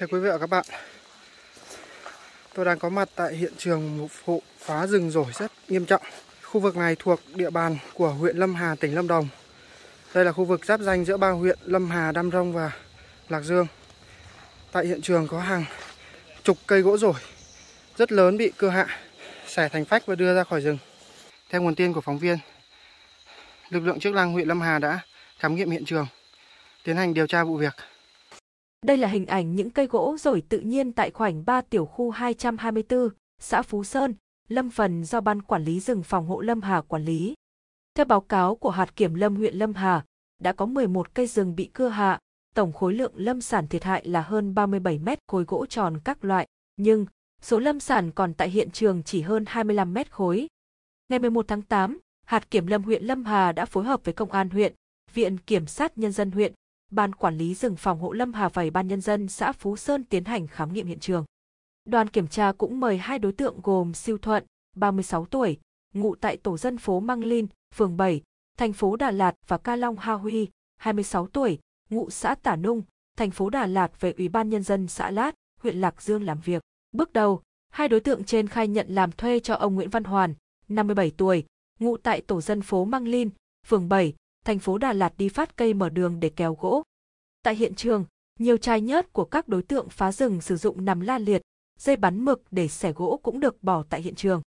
Thưa quý vị và các bạn Tôi đang có mặt tại hiện trường một vụ phá rừng rổi rất nghiêm trọng Khu vực này thuộc địa bàn của huyện Lâm Hà, tỉnh Lâm Đồng Đây là khu vực giáp danh giữa ba huyện Lâm Hà, Đam Rông và Lạc Dương Tại hiện trường có hàng chục cây gỗ rổi rất lớn bị cưa hạ xẻ thành phách và đưa ra khỏi rừng Theo nguồn tin của phóng viên Lực lượng chức năng huyện Lâm Hà đã khám nghiệm hiện trường tiến hành điều tra vụ việc đây là hình ảnh những cây gỗ rổi tự nhiên tại khoảnh 3 tiểu khu 224, xã Phú Sơn, Lâm Phần do Ban Quản lý rừng phòng hộ Lâm Hà quản lý. Theo báo cáo của hạt kiểm lâm huyện Lâm Hà, đã có 11 cây rừng bị cưa hạ, tổng khối lượng lâm sản thiệt hại là hơn 37 mét khối gỗ tròn các loại, nhưng số lâm sản còn tại hiện trường chỉ hơn 25 mét khối. Ngày 11 tháng 8, hạt kiểm lâm huyện Lâm Hà đã phối hợp với công an huyện, viện kiểm sát nhân dân huyện Ban quản lý rừng phòng hộ Lâm Hà và Ban nhân dân xã Phú Sơn tiến hành khám nghiệm hiện trường. Đoàn kiểm tra cũng mời hai đối tượng gồm Siêu Thuận, 36 tuổi, ngụ tại tổ dân phố Măng Linh, phường 7, thành phố Đà Lạt và Ca Long Ha Huy, 26 tuổi, ngụ xã Tả Nung, thành phố Đà Lạt về Ủy ban nhân dân xã Lát, huyện Lạc Dương làm việc. Bước đầu, hai đối tượng trên khai nhận làm thuê cho ông Nguyễn Văn Hoàn, 57 tuổi, ngụ tại tổ dân phố Măng Linh, phường 7, thành phố Đà Lạt đi phát cây mở đường để kéo gỗ. Tại hiện trường, nhiều chai nhớt của các đối tượng phá rừng sử dụng nằm la liệt, dây bắn mực để xẻ gỗ cũng được bỏ tại hiện trường.